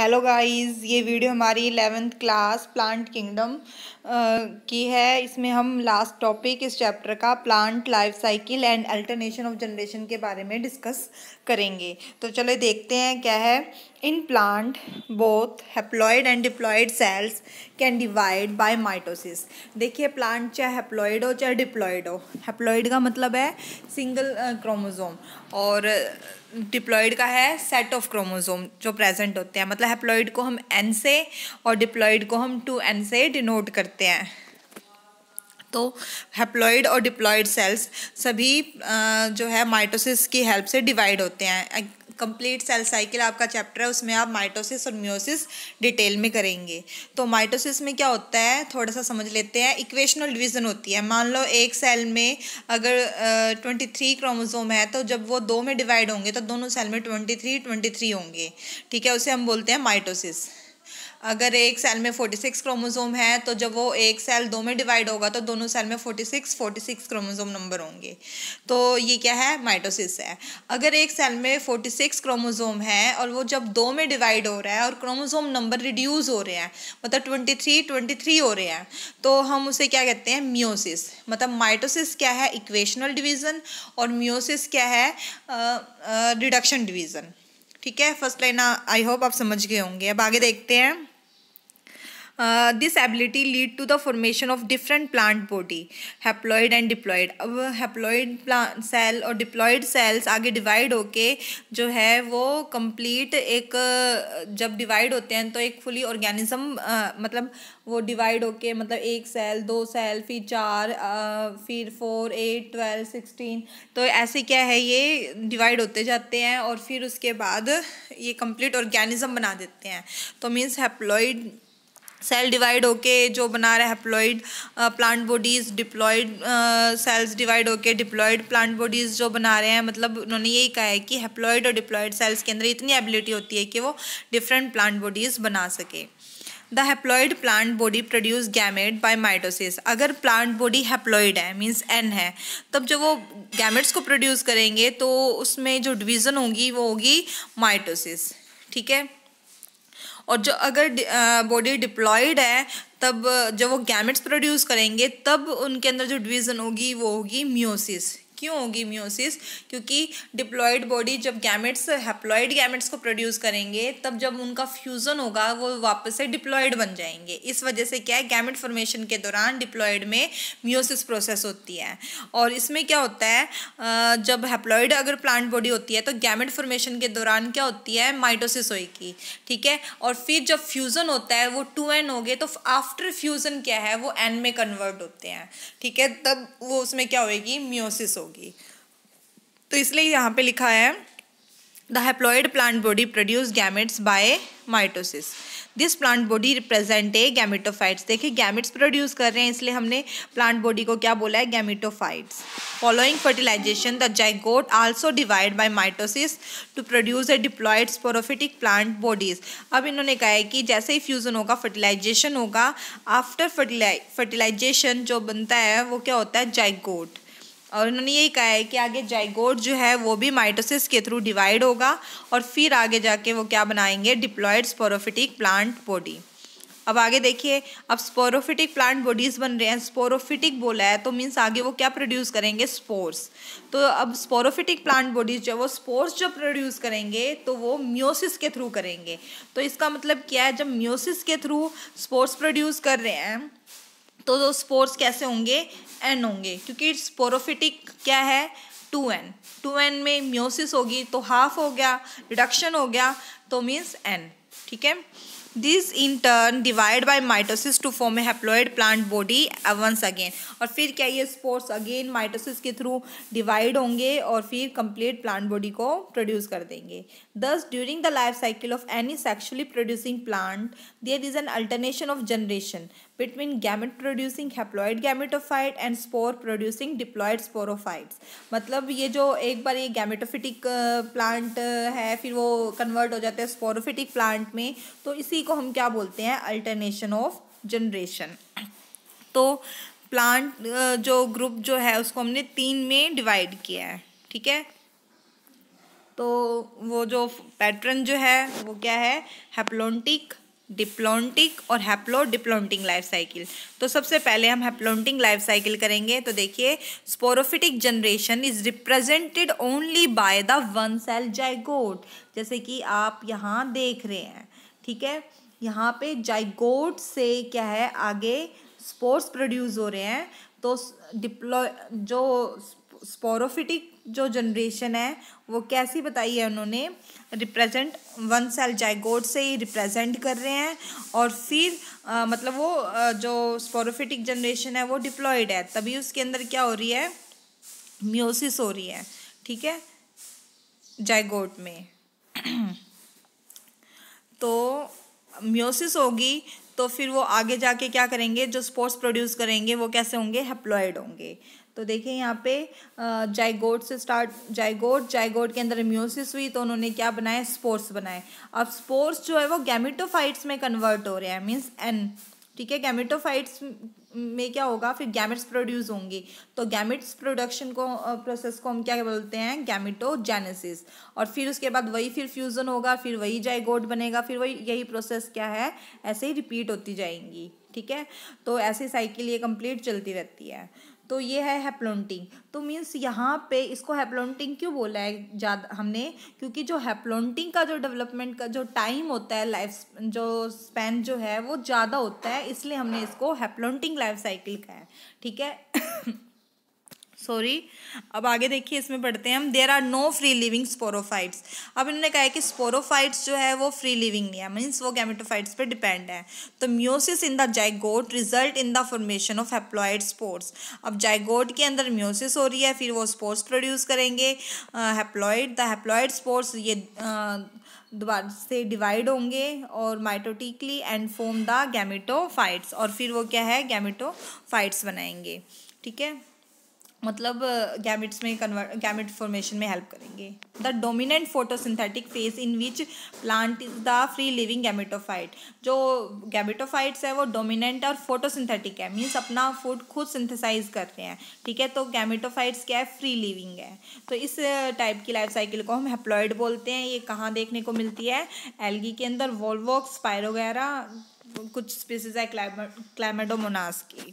Hello guys ये वीडियो हमारी इलेवेंथ क्लास प्लांट किंगडम की है इसमें हम लास्ट टॉपिक इस चैप्टर का plant life cycle and alternation of generation के बारे में डिस्कस करेंगे तो चलो देखते हैं क्या है in plant both haploid and diploid cells can divide by mitosis देखिए प्लांट चाहे हेप्लॉयड हो चाहे डिप्लॉयड हो हेप्लॉयड का मतलब है सिंगल क्रोमोसोम और डिप्लॉयड का है सेट ऑफ क्रोमोसोम जो प्रेजेंट होते हैं मतलब हेप्लॉयड को हम एन से और डिप्लॉयड को हम टू एन से डिनोट करते हैं तो हेप्लॉयड और डिप्लॉयड सेल्स सभी जो है माइटोसिस की हेल्प से डिवाइड होते हैं कंप्लीट सेल साइकिल आपका चैप्टर है उसमें आप माइटोसिस और म्योसिस डिटेल में करेंगे तो माइटोसिस में क्या होता है थोड़ा सा समझ लेते हैं इक्वेशनल डिवीज़न होती है मान लो एक सेल में अगर ट्वेंटी थ्री क्रोमोजोम है तो जब वो दो में डिवाइड होंगे तो दोनों सेल में ट्वेंटी थ्री ट्वेंटी थ्री होंगे ठीक है उसे हम बोलते हैं माइटोसिस अगर एक सेल में फोर्टी सिक्स क्रोमोजोम है तो जब वो एक सेल दो में डिवाइड होगा तो दोनों सेल में forty six forty six chromosome number होंगे तो ये क्या है माइटोसिस है अगर एक सेल में फोर्टी सिक्स क्रोमोजोम है और वो जब दो में डिवाइड हो रहा है और क्रोमोजोम नंबर रिड्यूस हो रहे हैं मतलब ट्वेंटी थ्री ट्वेंटी थ्री हो रहे हैं तो हम उसे क्या कहते हैं म्योसिस मतलब माइटोसिस क्या है इक्वेशनल डिवीज़न और म्योसिस क्या है रिडक्शन डिवीज़न ठीक है फर्स्ट लाइन आई होप आप समझ गए होंगे अब आगे देखते हैं this ability lead to the formation of different plant body haploid and diploid अब हैप्लॉयड प्लांट सेल और डिप्लॉयड सेल्स आगे डिवाइड होके जो है वो कंप्लीट एक uh, जब डिवाइड होते हैं तो एक फुली ऑर्गेनिज्म uh, मतलब वो डिवाइड होके मतलब एक सेल दो सेल फिर चार uh, फिर फोर एट ट्वेल्व सिक्सटीन तो ऐसे क्या है ये डिवाइड होते जाते हैं और फिर उसके बाद ये कंप्लीट ऑर्गेनिज्म बना देते हैं तो मीन्स हैप्लॉयड सेल डिवाइड होके जो बना रहे haploid plant bodies diploid cells divide होके डिप्लॉयड प्लांट बॉडीज़ जो बना रहे हैं मतलब उन्होंने यही कहा है कि हेप्लॉयड और डिप्लॉयड सेल्स के अंदर इतनी एबिलिटी होती है कि वो डिफरेंट प्लांट बॉडीज़ बना सके the haploid plant body produce gamete by mitosis अगर प्लांट बॉडी हेप्लॉयड है मीन्स एन है तब जब वो गैमेट्स को प्रोड्यूस करेंगे तो उसमें जो डिवीज़न होगी वो होगी माइटोसिस ठीक है और जो अगर बॉडी डिप्लॉयड है तब जब वो गैमेट्स प्रोड्यूस करेंगे तब उनके अंदर जो डिवीज़न होगी वो होगी म्योसिस क्यों होगी म्यूसिस क्योंकि डिप्लॉयड बॉडी जब गैमेट्स हैप्लॉयड गैमेट्स को प्रोड्यूस करेंगे तब जब उनका फ्यूज़न होगा वो वापस से डिप्लॉयड बन जाएंगे इस वजह से क्या है गैमेट फॉर्मेशन के दौरान डिप्लॉयड में म्यूसिस प्रोसेस होती है और इसमें क्या होता है जब हैप्लॉयड अगर प्लांट बॉडी होती है तो गैमेट फॉर्मेशन के दौरान क्या होती है माइटोसिस होएगी ठीक है और फिर जब फ्यूज़न होता है वो टू एन हो गए तो आफ्टर फ्यूज़न क्या है वो एन में कन्वर्ट होते हैं ठीक है तब वो उसमें क्या होएगी म्योसिस होगी होगी तो इसलिए यहाँ पे लिखा है the haploid plant body produce gametes by mitosis this plant body represent a gametophytes देखिए गैमिट्स प्रोड्यूस कर रहे हैं इसलिए हमने प्लांट बॉडी को क्या बोला है gametophytes following fertilisation the zygote also divide by mitosis to produce a diploid sporophytic plant bodies अब इन्होंने कहा है कि जैसे ही फ्यूज़न होगा फर्टिलाइजेशन होगा आफ्टर फर्टिलाइजेशन जो बनता है वो क्या होता है जैगोट और उन्होंने यही कहा है कि आगे जाइगोट जो है वो भी माइटोसिस के थ्रू डिवाइड होगा और फिर आगे जाके वो क्या बनाएंगे डिप्लॉयड स्पोरोफिटिक प्लांट बॉडी अब आगे देखिए अब स्पोरोफिटिक प्लांट बॉडीज़ बन रहे हैं स्पोरोफिटिक बोला है तो मीन्स आगे वो क्या प्रोड्यूस करेंगे स्पोर्स तो अब स्पोरोफिटिक प्लांट बॉडीज़ जो वो स्पोर्स जो प्रोड्यूस करेंगे तो वो म्योसिस के थ्रू करेंगे तो इसका मतलब क्या है जब म्योसिस के थ्रू स्पोर्स प्रोड्यूस कर रहे हैं तो दो स्पोर्स कैसे होंगे एन होंगे क्योंकि स्पोरोफिटिक क्या है टू एन टू एन में म्योसिस होगी तो हाफ हो गया रिडक्शन हो गया तो मीन्स एन ठीक है this in turn divide by mitosis to form a haploid plant body once again और फिर क्या ये स्पोर्ट्स अगेन माइटोसिस के थ्रू डिवाइड होंगे और फिर कंप्लीट प्लांट बॉडी को प्रोड्यूस कर देंगे thus during the life cycle of any sexually producing plant there is an alternation of generation between gamete producing haploid gametophyte and spore producing diploid sporophytes मतलब ये जो एक बार ये गैमेटोफिटिक प्लांट है फिर वो कन्वर्ट हो जाते हैं स्पोरोफिटिक प्लांट में तो इसी को हम क्या बोलते हैं अल्टरनेशन ऑफ जनरेशन तो प्लांट जो ग्रुप जो है उसको हमने तीन में डिवाइड किया है ठीक है तो वो जो पैटर्न जो है वो क्या है हेप्लोंटिक डिप्लोंटिक और हैप्लोडिप्लोंटिंग लाइफ साइकिल तो सबसे पहले हम हैप्लोंटिंग लाइफ साइकिल करेंगे तो देखिए sporophytic generation is represented only by the one cell zygote जैसे कि आप यहाँ देख रहे हैं ठीक है यहाँ पे जाइगोट से क्या है आगे स्पोर्ट्स प्रोड्यूस हो रहे हैं तो डिप्लो जो स्पोरोफिटिक जो जनरेशन है वो कैसी बताई है उन्होंने रिप्रेजेंट वन सेल जाइगोट से ही रिप्रेजेंट कर रहे हैं और फिर आ, मतलब वो आ, जो स्पोरोफिटिक जनरेशन है वो डिप्लॉयड है तभी उसके अंदर क्या हो रही है म्योसिस हो रही है ठीक है जाइगोट में तो म्योसिस होगी तो फिर वो आगे जाके क्या करेंगे जो स्पोर्ट्स प्रोड्यूस करेंगे वो कैसे होंगे हेप्लॉयड होंगे तो देखिए यहाँ पे जाइगोट से स्टार्ट जाइगोट जाइगोट के अंदर इम्योसिस हुई तो उन्होंने क्या बनाया स्पोर्ट्स बनाए अब स्पोर्ट्स जो है वो गैमिटोफाइट्स में कन्वर्ट हो रहे हैं मीन्स एन ठीक है गैमिटोफाइट्स में क्या होगा फिर गैमेट्स प्रोड्यूस होंगे तो गैमेट्स प्रोडक्शन को प्रोसेस को हम क्या बोलते हैं गैमिटोजेनेसिस और फिर उसके बाद वही फिर फ्यूज़न होगा फिर वही जाइगोट बनेगा फिर वही यही प्रोसेस क्या है ऐसे ही रिपीट होती जाएंगी ठीक है तो ऐसी साइकिल ये कंप्लीट चलती रहती है तो ये है हैप्लोन्टिंग तो मीन्स यहाँ पे इसको हैप्लोन्टिंग क्यों बोला है ज़्यादा हमने क्योंकि जो हैप्लोन्टिंग का जो डेवलपमेंट का जो टाइम होता है लाइफ जो स्पेन जो है वो ज़्यादा होता है इसलिए हमने इसको हैप्लोन्टिंग लाइफ साइकिल कहा है ठीक है सॉरी अब आगे देखिए इसमें पढ़ते हैं हम there are no free living sporophytes अब इन्होंने कहा है कि स्पोरोफाइट्स जो है वो फ्री लिविंग नहीं है मीन्स वो गैमेटोफाइट्स पर डिपेंड है तो meiosis in the zygote result in the formation of haploid spores अब जाइगोट के अंदर म्योसिस हो रही है फिर वो स्पोर्ट्स प्रोड्यूस करेंगे हेप्लॉइड द हेप्लॉइड स्पोर्ट्स ये दोबारा से डिवाइड होंगे और mitotically and form the gametophytes और फिर वो क्या है गैमेटोफाइट्स बनाएंगे ठीक है मतलब गैमिट्स uh, में कन्वर्ट गैमिट फॉर्मेशन में हेल्प करेंगे the dominant photosynthetic phase in which plant is the free living gametophyte जो गैमिटोफाइट्स है वो डोमिनेंट और फोटोसिंथेटिक है मीन्स अपना फूड खुद सिंथेसाइज कर रहे हैं ठीक है तो गैमिटोफाइट्स क्या है फ्री लिविंग है तो इस टाइप uh, की लाइफ साइकिल को हम हेप्लॉयड बोलते हैं ये कहाँ देखने को मिलती है एलगी के अंदर वोल्वोक्स पायरोगैरा कुछ स्पीसीज है क्लाइमेडोमोनास की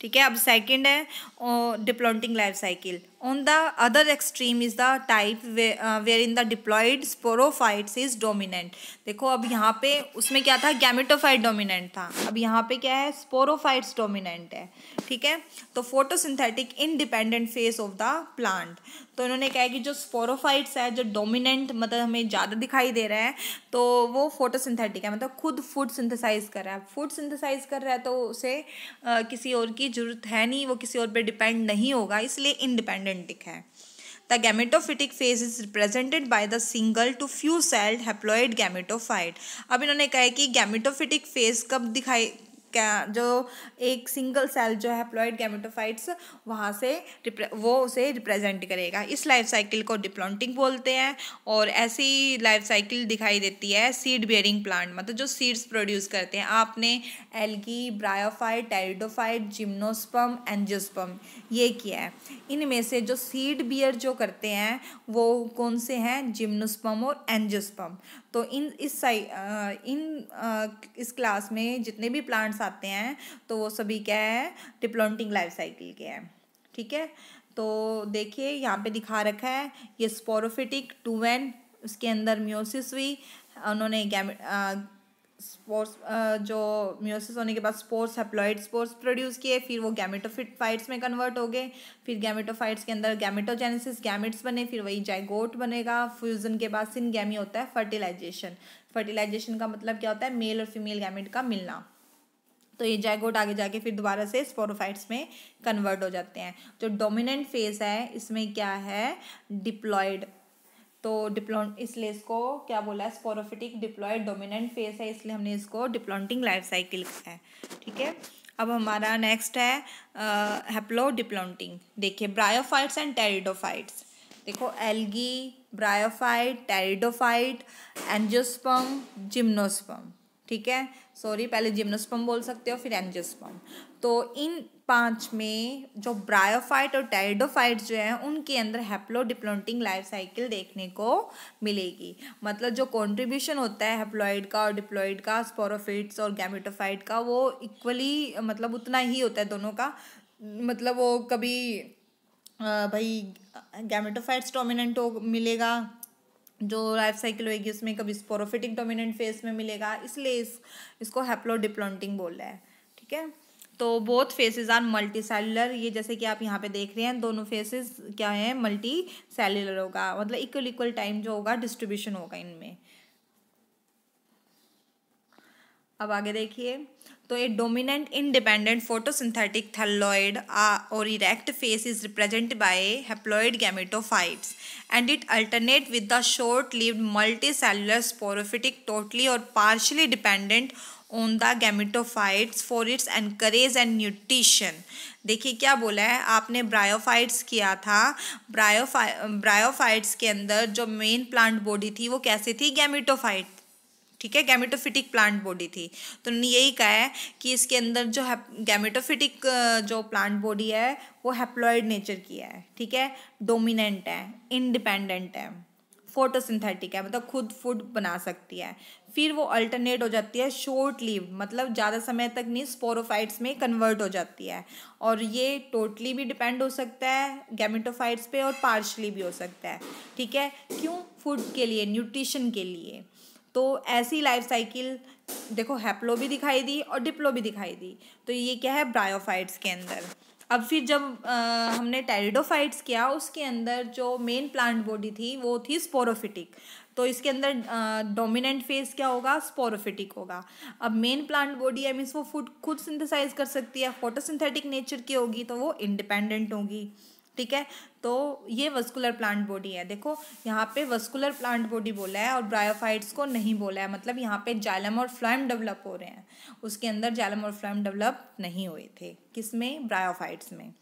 ठीक है अब सेकंड है diplontic life cycle On the other extreme is the type where uh, in the diploid sporophytes is dominant. देखो अब यहाँ पे उसमें क्या था गैमिटोफाइट डोमिनेंट था अब यहाँ पे क्या है स्पोरोफाइट्स डोमिनेंट है ठीक है तो photosynthetic independent phase of the plant तो इन्होंने कहा है कि जो स्पोरोफाइट्स है जो डोमिनेंट मतलब हमें ज़्यादा दिखाई दे रहा है तो वो फोटोसिंथेटिक है मतलब खुद फूड सिंथेसाइज कर रहा है फूड सिंथेसाइज कर रहा है तो उसे आ, uh, किसी और की जरूरत है नहीं वो किसी और पर डिपेंड नहीं होगा इसलिए इनडिपेंडेंट अनडेंटिक है the gametophytic phase is represented by the single to few celled haploid gametophyte अब इन्होंने कहा कि गैमेटोफिटिक फेज कब दिखाई जो एक सिंगल सेल जो है प्लॉइड गैमेटोफाइट्स वहाँ से वो उसे रिप्रेजेंट करेगा इस लाइफ साइकिल को डिप्लॉन्टिंग बोलते हैं और ऐसी लाइफ साइकिल दिखाई देती है सीड बियरिंग प्लांट मतलब जो सीड्स प्रोड्यूस करते हैं आपने algae bryophyte pteridophyte gymnosperm angiosperm ये किया है इनमें से जो सीड बियर जो करते हैं वो कौन से हैं जिम्नोस्पम और एंजियोस्पम तो इन इस साइ इन इस क्लास में जितने भी प्लांट्स प्लांट्स आते हैं तो वो सभी क्या है डिप्लॉन्टिंग लाइफ साइकिल के हैं ठीक है तो देखिए यहाँ पे दिखा रखा है ये स्पोरोफिटिक टू टूवेन उसके अंदर म्योसिस हुई उन्होंने स्पोर्स जो म्योसिस होने के बाद स्पोर्स हेप्लॉइड स्पोर्स प्रोड्यूस किए फिर वो गैमेटोफिट में कन्वर्ट हो गए फिर गैमेटोफाइट्स के अंदर गैमेटोजेनेसिस गैमिट्स बने फिर वही जाइगोट बनेगा फ्यूज़न के बाद सिनगैमी होता है फर्टिलाइजेशन फर्टिलाइजेशन का मतलब क्या होता है मेल और फीमेल गैमिट का मिलना तो ये जैगोट आगे जाके फिर दोबारा से स्पोरोफाइट्स में कन्वर्ट हो जाते हैं जो डोमिनेंट फेज है इसमें क्या है डिप्लॉयड तो डिप्लो इसलिए इसको क्या बोला है स्पोरोफिटिक डिप्लॉयड डोमिनेंट फेज है इसलिए हमने इसको डिप्लॉन्टिंग लाइफ साइकिल लिखा है ठीक है अब हमारा नेक्स्ट है हेप्लो डिप्लॉन्टिंग देखिए ब्रायोफाइट्स एंड टेरिडोफाइट्स देखो algae bryophyte pteridophyte angiosperm gymnosperm ठीक है सॉरी पहले जिम्नोस्पम बोल सकते हो फिर एनजियोस्पम तो इन पांच में जो ब्रायोफाइट और टाइडोफाइट जो है उनके अंदर हैप्लोडिप्लोटिंग लाइफ साइकिल देखने को मिलेगी मतलब जो कंट्रीब्यूशन होता है हैप्लॉइड का और डिप्लॉइड का स्पोरोफिट्स और गैमेटोफाइट का वो इक्वली मतलब उतना ही होता है दोनों का मतलब वो कभी भाई गैमेटोफाइट्स डोमिनेंट हो मिलेगा जो लाइफ साइकिल होगी उसमें कभी स्पोरोफिटिक डोमिनेंट फेस में मिलेगा इसलिए इस इसको हैप्लोडिप्लॉन्टिंग बोल रहा है ठीक है तो both phases are multicellular ये जैसे कि आप यहाँ पे देख रहे हैं दोनों फेसेस क्या है मल्टी सेलुलर होगा मतलब इक्वल इक्वल टाइम जो होगा डिस्ट्रीब्यूशन होगा इनमें अब आगे देखिए तो a dominant independent photosynthetic thalloid और erect phase is represent by haploid gametophytes and it alternate with the short lived multicellular sporophytic totally और partially dependent on the gametophytes for its anchorage and nutrition देखिए क्या बोला है आपने bryophytes किया था ब्रायोफाइ bryophytes के अंदर जो मेन प्लांट बॉडी थी वो कैसे थी गैमेटोफाइट ठीक है गैमेटोफिटिक प्लांट बॉडी थी तो उन्होंने यही कहा है कि इसके अंदर जो है गैमेटोफिटिक जो प्लांट बॉडी है वो हैप्लॉयड नेचर की है ठीक है डोमिनेंट है इंडिपेंडेंट है फोटोसिंथेटिक है मतलब खुद फूड बना सकती है फिर वो अल्टरनेट हो जाती है शॉर्ट लिव मतलब ज़्यादा समय तक नहीं स्पोरोफाइट्स में कन्वर्ट हो जाती है और ये टोटली भी डिपेंड हो सकता है गैमेटोफाइट्स पे और पार्शली भी हो सकता है ठीक है क्यों फूड के लिए न्यूट्रिशन के लिए तो ऐसी लाइफ साइकिल देखो हैप्लो भी दिखाई दी और डिप्लो भी दिखाई दी तो ये क्या है ब्रायोफाइट्स के अंदर अब फिर जब आ, हमने टेरिडोफाइट्स किया उसके अंदर जो मेन प्लांट बॉडी थी वो थी स्पोरोफिटिक तो इसके अंदर डोमिनेंट फेज क्या होगा स्पोरोफिटिक होगा अब मेन प्लांट बॉडी है मीन्स वो फूड खुद सिंथेसाइज कर सकती है फोटोसिंथेटिक नेचर की होगी तो वो इंडिपेंडेंट होगी ठीक है तो ये वस्कुलर प्लांट बॉडी है देखो यहाँ पे वस्कुलर प्लांट बॉडी बोला है और ब्रायोफाइट्स को नहीं बोला है मतलब यहाँ पे जालम और फ्लैम डेवलप हो रहे हैं उसके अंदर जालम और फ्लैम डेवलप नहीं हुए थे किस में ब्रायोफाइट्स में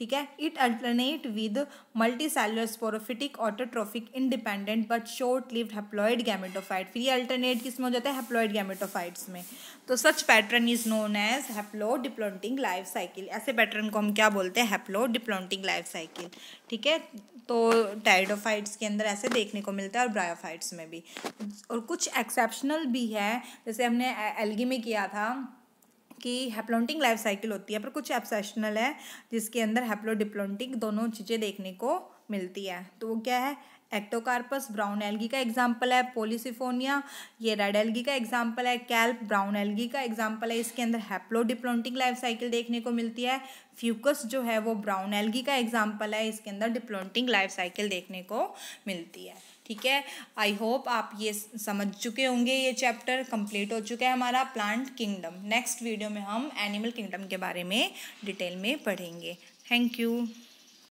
ठीक है it alternate with multicellular sporophytic autotrophic independent but short lived haploid gametophyte फिर ये अल्टरनेट किस में हो जाता है हेप्लॉइड गैमेटोफाइट्स में तो such pattern is known as haplodiplontic life cycle ऐसे पैटर्न को हम क्या बोलते हैं हेप्लो डिप्लोटिंग लाइफ साइकिल ठीक है तो टाइडोफाइट्स के अंदर ऐसे देखने को मिलता है और ब्रायोफाइट्स में भी और कुछ एक्सेप्शनल भी है जैसे हमने एलगी में किया था कि हैप्लोन्टिक लाइफ साइकिल होती है पर कुछ एप्सेशनल है जिसके अंदर हैप्लोडिप्लोन्टिक दोनों चीज़ें तो देखने को मिलती है तो वो क्या है एक्टोकार्पस ब्राउन एल्गी का एग्जाम्पल है पोलिसिफोनिया ये रेड एल्गी का एग्जाम्पल है कैल्प ब्राउन एल्गी का एग्जाम्पल है इसके अंदर हैप्लोडिप्लोन्टिक लाइफ साइकिल देखने को मिलती है फ्यूकस जो है वो ब्राउन एल्गी का एग्जाम्पल है इसके अंदर डिप्लोन्टिक लाइफ साइकिल देखने को मिलती है ठीक है आई होप आप ये समझ चुके होंगे ये चैप्टर कंप्लीट हो चुका है हमारा प्लांट किंगडम नेक्स्ट वीडियो में हम एनिमल किंगडम के बारे में डिटेल में पढ़ेंगे थैंक यू